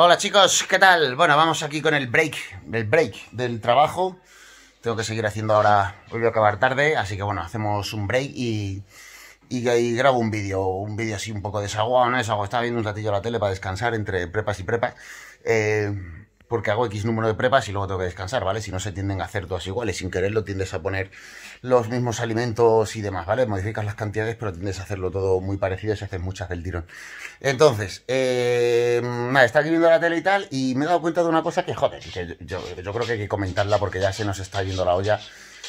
Hola chicos, ¿qué tal? Bueno, vamos aquí con el break, el break del trabajo. Tengo que seguir haciendo ahora, vuelvo voy a acabar tarde, así que bueno, hacemos un break y, y, grabo un vídeo, un vídeo así un poco desaguado, ¿no? algo estaba viendo un ratillo la tele para descansar entre prepas y prepas. Eh, porque hago X número de prepas y luego tengo que descansar, ¿vale? Si no se tienden a hacer todas iguales, sin quererlo tiendes a poner los mismos alimentos y demás, ¿vale? Modificas las cantidades, pero tiendes a hacerlo todo muy parecido y se hacen muchas del tirón. Entonces, eh, nada, está aquí viendo la tele y tal, y me he dado cuenta de una cosa que, joder, yo, creo que hay que comentarla porque ya se nos está yendo la olla.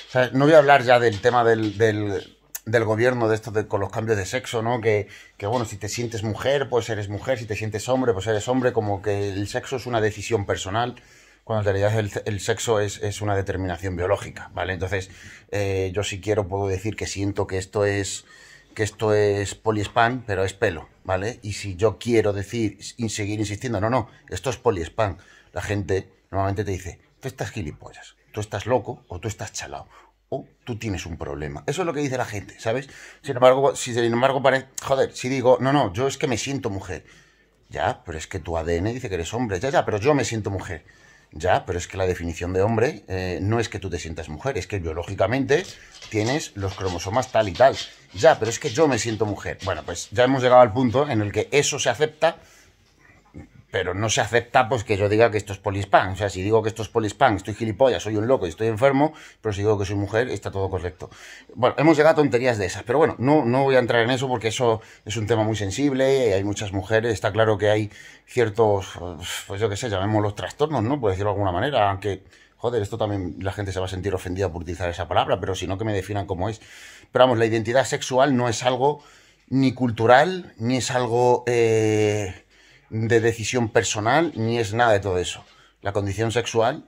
O sea, no voy a hablar ya del tema del del gobierno de esto de, con los cambios de sexo, ¿no? Que, bueno, si te sientes mujer, pues eres mujer, si te sientes hombre, pues eres hombre, como que el sexo es una decisión personal, cuando en realidad el, sexo es, una determinación biológica, ¿vale? Entonces, eh, yo si quiero puedo decir que siento que esto es que esto es poliespan, pero es pelo, ¿vale? Y si yo quiero decir y seguir insistiendo, no, no, esto es poliespan, la gente normalmente te dice, tú estás gilipollas, tú estás loco o tú estás chalado tú tienes un problema. Eso es lo que dice la gente, ¿sabes? Sin embargo, si sin embargo parece... Joder, si digo, no, no, yo es que me siento mujer. Ya, pero es que tu ADN dice que eres hombre. Ya, ya, pero yo me siento mujer. Ya, pero es que la definición de hombre eh, no es que tú te sientas mujer, es que biológicamente tienes los cromosomas tal y tal. Ya, pero es que yo me siento mujer. Bueno, pues ya hemos llegado al punto en el que eso se acepta pero no se acepta pues que yo diga que esto es polispan O sea, si digo que esto es polispan estoy gilipollas, soy un loco y estoy enfermo, pero si digo que soy mujer, está todo correcto. Bueno, hemos llegado a tonterías de esas, pero bueno, no, no voy a entrar en eso porque eso es un tema muy sensible, hay muchas mujeres, está claro que hay ciertos, pues yo qué sé, llamémoslos trastornos, ¿no? Por decirlo de alguna manera, aunque joder, esto también la gente se va a sentir ofendida por utilizar esa palabra, pero si no que me definan como es. Pero vamos, la identidad sexual no es algo ni cultural, ni es algo eh, de decisión personal ni es nada de todo eso. La condición sexual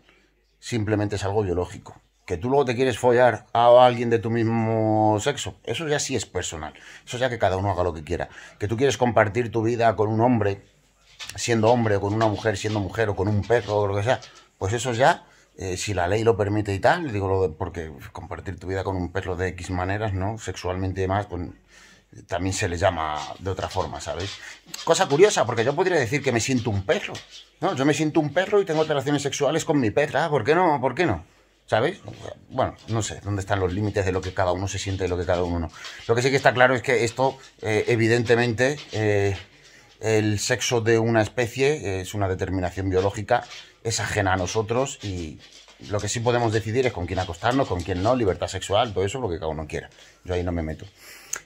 simplemente es algo biológico. Que tú luego te quieres follar a alguien de tu mismo sexo, eso ya sí es personal. Eso ya que cada uno haga lo que quiera. Que tú quieres compartir tu vida con un hombre siendo hombre o con una mujer siendo mujer o con un perro o lo que sea, pues eso ya eh, si la ley lo permite y tal, digo, lo de, porque compartir tu vida con un perro de X maneras, ¿no? Sexualmente y demás, pues también se le llama de otra forma, ¿sabéis? Cosa curiosa, porque yo podría decir que me siento un perro, ¿no? Yo me siento un perro y tengo relaciones sexuales con mi perra, ah, ¿por qué no? ¿Por qué no? ¿Sabéis? Bueno, no sé dónde están los límites de lo que cada uno se siente y lo que cada uno no. Lo que sí que está claro es que esto, eh, evidentemente, eh, el sexo de una especie eh, es una determinación biológica, es ajena a nosotros y lo que sí podemos decidir es con quién acostarnos, con quién no, libertad sexual, todo eso, lo que cada uno quiera. Yo ahí no me meto.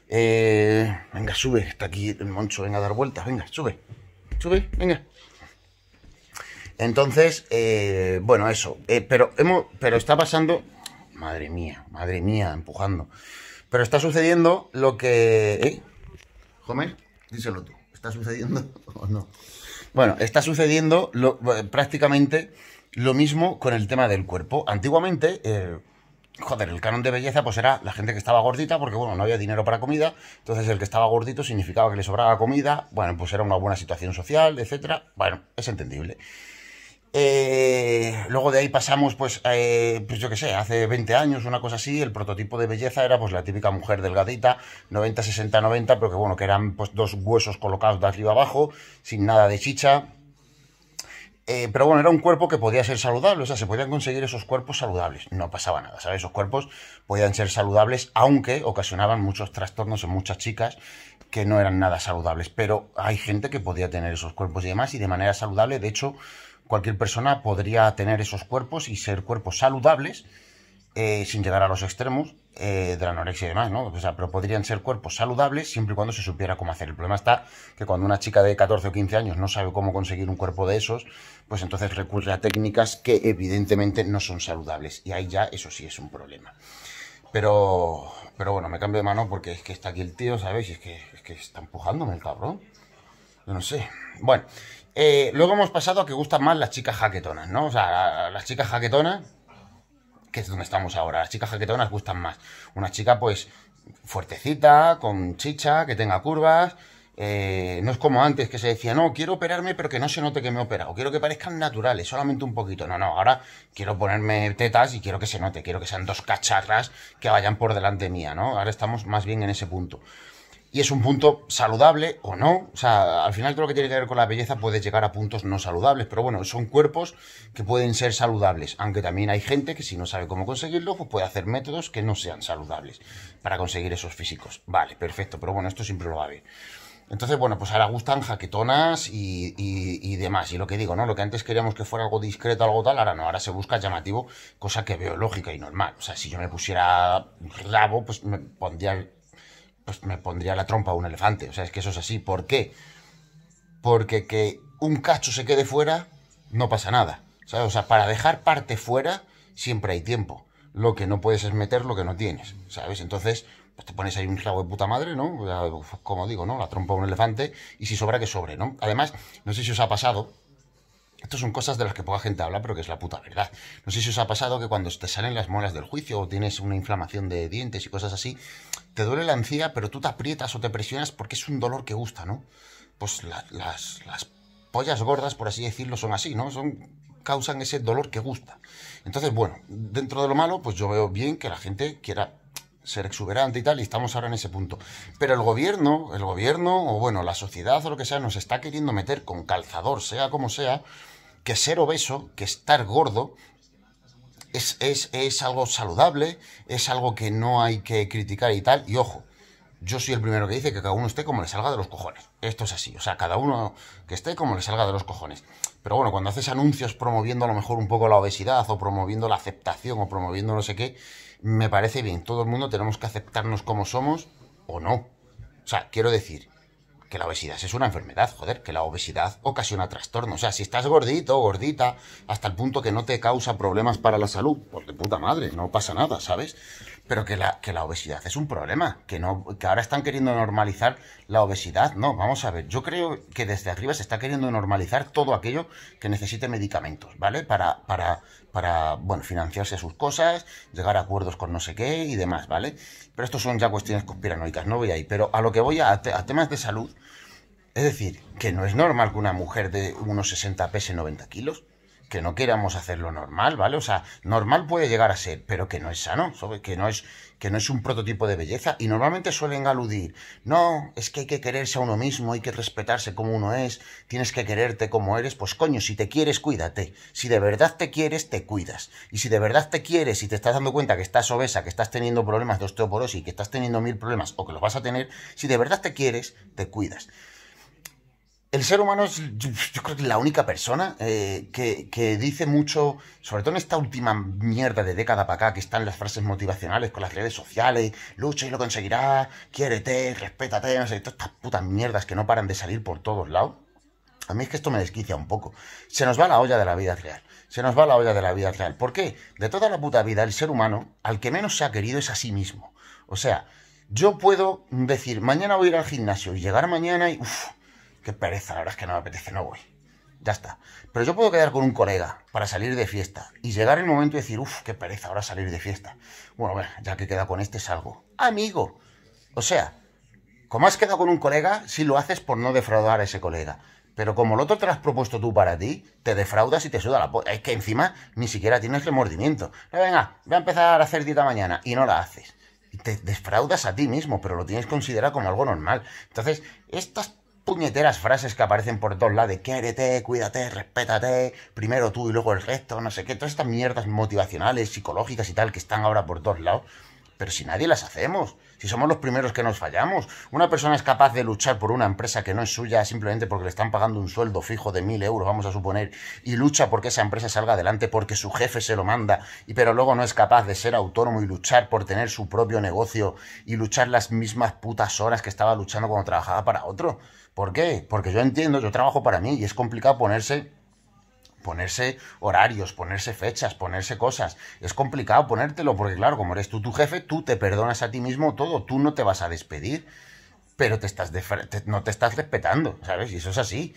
Eh, venga, sube, está aquí el moncho, venga a dar vueltas, venga, sube, sube, venga. Entonces, eh, bueno, eso. Eh, pero, hemos, pero está pasando. Madre mía, madre mía, empujando. Pero está sucediendo lo que. ¿Eh? díselo tú. ¿Está sucediendo o no? Bueno, está sucediendo prácticamente lo mismo con el tema del cuerpo. Antiguamente joder, el canon de belleza pues era la gente que estaba gordita, porque bueno, no había dinero para comida, entonces el que estaba gordito significaba que le sobraba comida, bueno, pues era una buena situación social, etcétera, bueno, es entendible. Eh, luego de ahí pasamos, pues, eh, pues yo qué sé, hace 20 años, una cosa así, el prototipo de belleza era pues la típica mujer delgadita, 90, 60, 90, pero que bueno, que eran pues dos huesos colocados de arriba abajo, sin nada de chicha, eh, pero bueno, era un cuerpo que podía ser saludable, o sea, se podían conseguir esos cuerpos saludables, no pasaba nada, ¿sabes? Esos cuerpos podían ser saludables, aunque ocasionaban muchos trastornos en muchas chicas que no eran nada saludables, pero hay gente que podía tener esos cuerpos y demás, y de manera saludable, de hecho, cualquier persona podría tener esos cuerpos y ser cuerpos saludables eh, sin llegar a los extremos eh, de la anorexia y demás, ¿no? O sea, pero podrían ser cuerpos saludables siempre y cuando se supiera cómo hacer. El problema está que cuando una chica de 14 o 15 años no sabe cómo conseguir un cuerpo de esos, pues entonces recurre a técnicas que evidentemente no son saludables. Y ahí ya eso sí es un problema. Pero, pero bueno, me cambio de mano porque es que está aquí el tío, ¿sabéis? Es que, es que está empujándome el cabrón. Yo no sé. Bueno, eh, luego hemos pasado a que gustan más las chicas jaquetonas, ¿no? O sea, las chicas jaquetonas que es donde estamos ahora. Las chicas jaquetonas gustan más. Una chica, pues, fuertecita, con chicha, que tenga curvas. Eh, no es como antes que se decía, no, quiero operarme, pero que no se note que me he operado. Quiero que parezcan naturales, solamente un poquito. No, no, ahora quiero ponerme tetas y quiero que se note. Quiero que sean dos cacharras que vayan por delante mía, ¿no? Ahora estamos más bien en ese punto. Y es un punto saludable o no. O sea, al final todo lo que tiene que ver con la belleza puede llegar a puntos no saludables. Pero bueno, son cuerpos que pueden ser saludables. Aunque también hay gente que si no sabe cómo conseguirlo, pues puede hacer métodos que no sean saludables para conseguir esos físicos. Vale, perfecto. Pero bueno, esto siempre lo va a haber. Entonces, bueno, pues ahora gustan jaquetonas y, demás. Y lo que digo, ¿no? Lo que antes queríamos que fuera algo discreto, algo tal, ahora no, ahora se busca llamativo, cosa que veo lógica y normal. O sea, si yo me pusiera rabo, pues me pondría pues me pondría la trompa a un elefante. O sea, es que eso es así. ¿Por qué? Porque que un cacho se quede fuera, no pasa nada. ¿sabes? O sea, para dejar parte fuera, siempre hay tiempo. Lo que no puedes es meter lo que no tienes, ¿sabes? Entonces, pues te pones ahí un clavo de puta madre, ¿no? como digo, ¿no? La trompa a un elefante y si sobra que sobre, ¿no? Además, no sé si os ha pasado, estas son cosas de las que poca gente habla, pero que es la puta verdad. No sé si os ha pasado que cuando te salen las muelas del juicio o tienes una inflamación de dientes y cosas así, te duele la encía, pero tú te aprietas o te presionas porque es un dolor que gusta, ¿no? Pues las, las pollas gordas, por así decirlo, son así, ¿no? Son causan ese dolor que gusta. Entonces, bueno, dentro de lo malo, pues yo veo bien que la gente quiera ser exuberante y tal, y estamos ahora en ese punto. Pero el gobierno, el gobierno, o bueno, la sociedad o lo que sea, nos está queriendo meter con calzador, sea como sea, que ser obeso, que estar gordo, es, es, es algo saludable, es algo que no hay que criticar y tal, y ojo, yo soy el primero que dice que cada uno esté como le salga de los cojones. Esto es así, o sea, cada uno que esté como le salga de los cojones. Pero bueno, cuando haces anuncios promoviendo a lo mejor un poco la obesidad o promoviendo la aceptación o promoviendo no sé qué, me parece bien. Todo el mundo tenemos que aceptarnos como somos o no. O sea, quiero decir, que la obesidad es una enfermedad, joder, que la obesidad ocasiona trastornos. O sea, si estás gordito, gordita, hasta el punto que no te causa problemas para la salud, por pues de puta madre, no pasa nada, ¿sabes? Pero que la, la obesidad es un problema, que, no, que ahora están queriendo normalizar la obesidad. No, vamos a ver, yo creo que desde arriba se está queriendo normalizar todo aquello que necesite medicamentos, ¿vale? Para, para, bueno, financiarse sus cosas, llegar a acuerdos con no sé qué y demás, ¿vale? Pero esto son ya cuestiones conspiranoicas, no voy ahí. Pero a lo que voy a, a temas de salud, es decir, que no es normal que una mujer de unos 60 pese 90 kilos. Que no queramos hacerlo normal, ¿vale? O sea, normal puede llegar a ser, pero que no es sano, Que no es, que no es un prototipo de belleza. Y normalmente suelen aludir, no, es que hay que quererse a uno mismo, hay que respetarse como uno es, tienes que quererte como eres. Pues coño, si te quieres, cuídate. Si de verdad te quieres, te cuidas. Y si de verdad te quieres y te estás dando cuenta que estás obesa, que estás teniendo problemas de osteoporosis, que estás teniendo mil problemas o que los vas a tener, si de verdad te quieres, te cuidas el ser humano es, yo, creo que la única persona eh, que, dice mucho, sobre todo en esta última mierda de década para acá, que están las frases motivacionales con las redes sociales, lucha y lo conseguirás, quiérete, respétate, no sé, todas estas putas mierdas que no paran de salir por todos lados. A mí es que esto me desquicia un poco. Se nos va la olla de la vida real. Se nos va la olla de la vida real. ¿Por qué? De toda la puta vida, el ser humano, al que menos se ha querido es a sí mismo. O sea, yo puedo decir, mañana voy a ir al gimnasio y llegar mañana y qué pereza, la verdad es que no me apetece, no voy. Ya está. Pero yo puedo quedar con un colega para salir de fiesta y llegar el momento de decir, uff, qué pereza ahora salir de fiesta. Bueno, ya que queda con este, salgo. Amigo. O sea, como has quedado con un colega, si lo haces por no defraudar a ese colega. Pero como el otro te lo has propuesto tú para ti, te defraudas y te suda la po Es que encima ni siquiera tienes remordimiento. No, venga, voy a empezar a hacer dieta mañana y no la haces. Te defraudas a ti mismo, pero lo tienes considerado como algo normal. Entonces, estas puñeteras frases que aparecen por todos lados de quédate, cuídate, respétate, primero tú y luego el resto, no sé qué, todas estas mierdas motivacionales, psicológicas y tal que están ahora por todos lados. Pero si nadie las hacemos, si somos los primeros que nos fallamos, una persona es capaz de luchar por una empresa que no es suya simplemente porque le están pagando un sueldo fijo de mil euros, vamos a suponer, y lucha porque esa empresa salga adelante porque su jefe se lo manda, y pero luego no es capaz de ser autónomo y luchar por tener su propio negocio y luchar las mismas putas horas que estaba luchando cuando trabajaba para otro. ¿Por qué? Porque yo entiendo, yo trabajo para mí y es complicado ponerse ponerse horarios, ponerse fechas, ponerse cosas. Es complicado ponértelo porque claro, como eres tú tu jefe, tú te perdonas a ti mismo todo, tú no te vas a despedir, pero te estás no te estás respetando, ¿sabes? Y eso es así.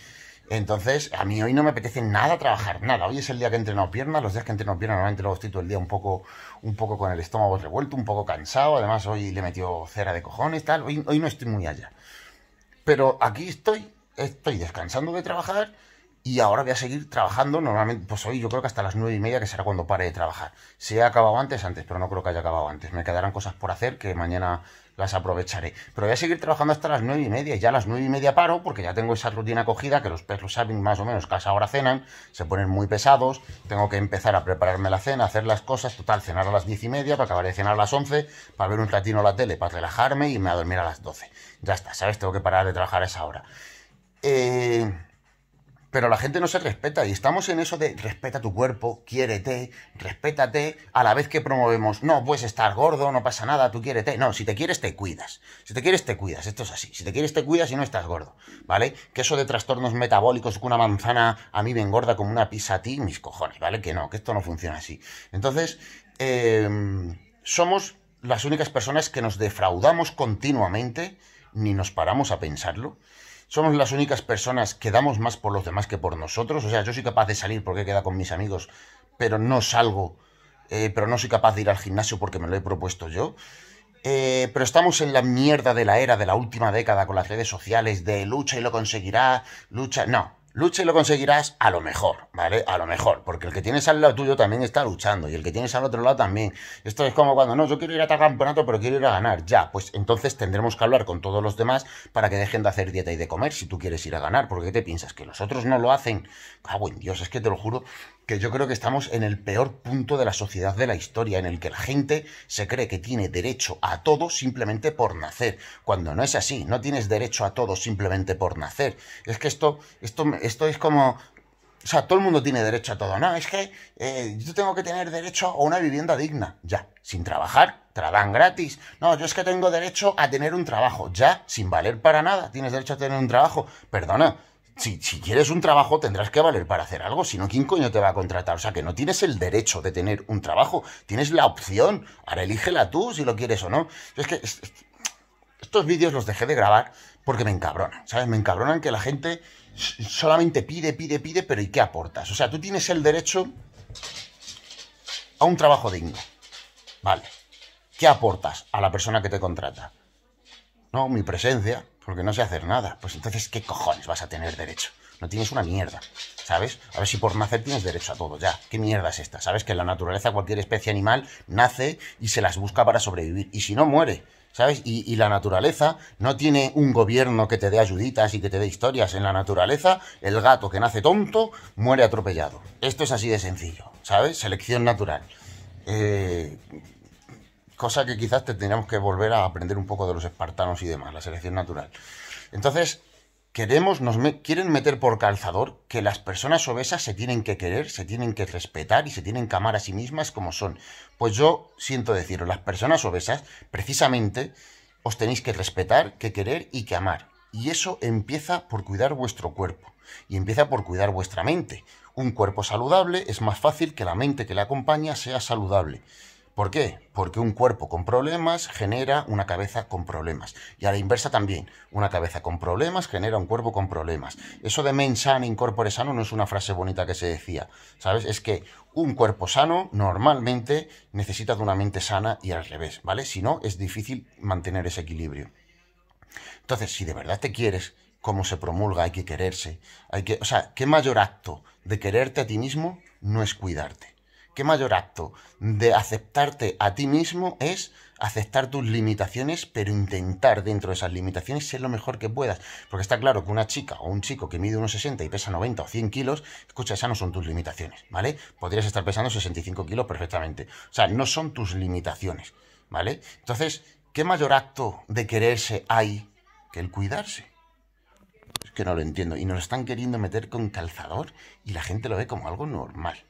Entonces, a mí hoy no me apetece nada trabajar, nada. Hoy es el día que he entrenado piernas, los días que he entrenado piernas normalmente lo estoy todo el día un poco, un poco con el estómago revuelto, un poco cansado. Además, hoy le metió cera de cojones, tal. Hoy, hoy no estoy muy allá pero aquí estoy, estoy descansando de trabajar y ahora voy a seguir trabajando. Normalmente, pues hoy yo creo que hasta las nueve y media, que será cuando pare de trabajar. Si he acabado antes, antes, pero no creo que haya acabado antes. Me quedarán cosas por hacer que mañana las aprovecharé. Pero voy a seguir trabajando hasta las nueve y media. Ya a las nueve y media paro, porque ya tengo esa rutina cogida, que los perros saben más o menos que a esa hora cenan, se ponen muy pesados, tengo que empezar a prepararme la cena, hacer las cosas, total, cenar a las diez y media, para acabar de cenar a las 11 para ver un ratino la tele, para relajarme y me a dormir a las 12. Ya está, ¿sabes? Tengo que parar de trabajar a esa hora. Eh pero la gente no se respeta y estamos en eso de respeta tu cuerpo, quiérete, respétate, a la vez que promovemos, no, puedes estar gordo, no pasa nada, tú quiérete. No, si te quieres te cuidas. Si te quieres te cuidas, esto es así. Si te quieres te cuidas y no estás gordo, ¿vale? Que eso de trastornos metabólicos, que una manzana a mí me engorda como una pizza a ti, mis cojones, ¿vale? Que no, que esto no funciona así. Entonces, em, somos las únicas personas que nos defraudamos continuamente, ni nos paramos a pensarlo somos las únicas personas que damos más por los demás que por nosotros. O sea, yo soy capaz de salir porque he quedado con mis amigos, pero no salgo, eh, pero no soy capaz de ir al gimnasio porque me lo he propuesto yo. Eh, pero estamos en la mierda de la era de la última década con las redes sociales de lucha y lo conseguirá, lucha. No, Lucha y lo conseguirás a lo mejor, ¿vale? A lo mejor, porque el que tienes al lado tuyo también está luchando y el que tienes al otro lado también. Esto es como cuando, no, yo quiero ir a tal campeonato, pero quiero ir a ganar. Ya, pues entonces tendremos que hablar con todos los demás para que dejen de hacer dieta y de comer si tú quieres ir a ganar, porque ¿qué te piensas? ¿Que los otros no lo hacen? Cago en Dios, es que te lo juro que yo creo que estamos en el peor punto de la sociedad de la historia, en el que la gente se cree que tiene derecho a todo simplemente por nacer, cuando no es así, no tienes derecho a todo simplemente por nacer. Es que esto, esto, esto es como o sea, todo el mundo tiene derecho a todo. No, es que eh, yo tengo que tener derecho a una vivienda digna. Ya, sin trabajar, traban gratis. No, yo es que tengo derecho a tener un trabajo. Ya, sin valer para nada, tienes derecho a tener un trabajo. Perdona, si, quieres un trabajo tendrás que valer para hacer algo, si no, ¿quién coño te va a contratar? O sea, que no tienes el derecho de tener un trabajo, tienes la opción, ahora elígela tú si lo quieres o no. Es que estos vídeos los dejé de grabar porque me encabronan, ¿sabes? Me encabronan que la gente solamente pide, pide, pide, pero ¿y qué aportas? O sea, tú tienes el derecho a un trabajo digno, ¿vale? ¿Qué aportas a la persona que te contrata? No, mi presencia, porque no sé hacer nada. Pues entonces, ¿qué cojones vas a tener derecho? No tienes una mierda, ¿sabes? A ver si por nacer tienes derecho a todo, ya. ¿Qué mierda es esta? ¿Sabes? Que en la naturaleza cualquier especie animal nace y se las busca para sobrevivir. Y si no, muere. ¿Sabes? Y, la naturaleza no tiene un gobierno que te dé ayuditas y que te dé historias. En la naturaleza, el gato que nace tonto muere atropellado. Esto es así de sencillo, ¿sabes? Selección natural. Eh, cosa que quizás tendríamos que volver a aprender un poco de los espartanos y demás, la selección natural. Entonces, queremos, nos quieren meter por calzador que las personas obesas se tienen que querer, se tienen que respetar y se tienen que amar a sí mismas como son. Pues yo siento deciros, las personas obesas, precisamente, os tenéis que respetar, que querer y que amar. Y eso empieza por cuidar vuestro cuerpo y empieza por cuidar vuestra mente. Un cuerpo saludable es más fácil que la mente que le acompaña sea saludable. ¿Por qué? Porque un cuerpo con problemas genera una cabeza con problemas. Y a la inversa también, una cabeza con problemas genera un cuerpo con problemas. Eso de men sano, incorpore sano no es una frase bonita que se decía, ¿sabes? Es que un cuerpo sano normalmente necesita de una mente sana y al revés, ¿vale? Si no, es difícil mantener ese equilibrio. Entonces, si de verdad te quieres, como se promulga, hay que quererse. Hay que, o sea, ¿qué mayor acto de quererte a ti mismo no es cuidarte? ¿Qué mayor acto de aceptarte a ti mismo es aceptar tus limitaciones, pero intentar dentro de esas limitaciones ser lo mejor que puedas? Porque está claro que una chica o un chico que mide unos 60 y pesa 90 o 100 kilos, escucha, esas no son tus limitaciones, ¿vale? Podrías estar pesando 65 kilos perfectamente. O sea, no son tus limitaciones, ¿vale? Entonces, ¿qué mayor acto de quererse hay que el cuidarse? Es que no lo entiendo. Y nos están queriendo meter con calzador y la gente lo ve como algo normal.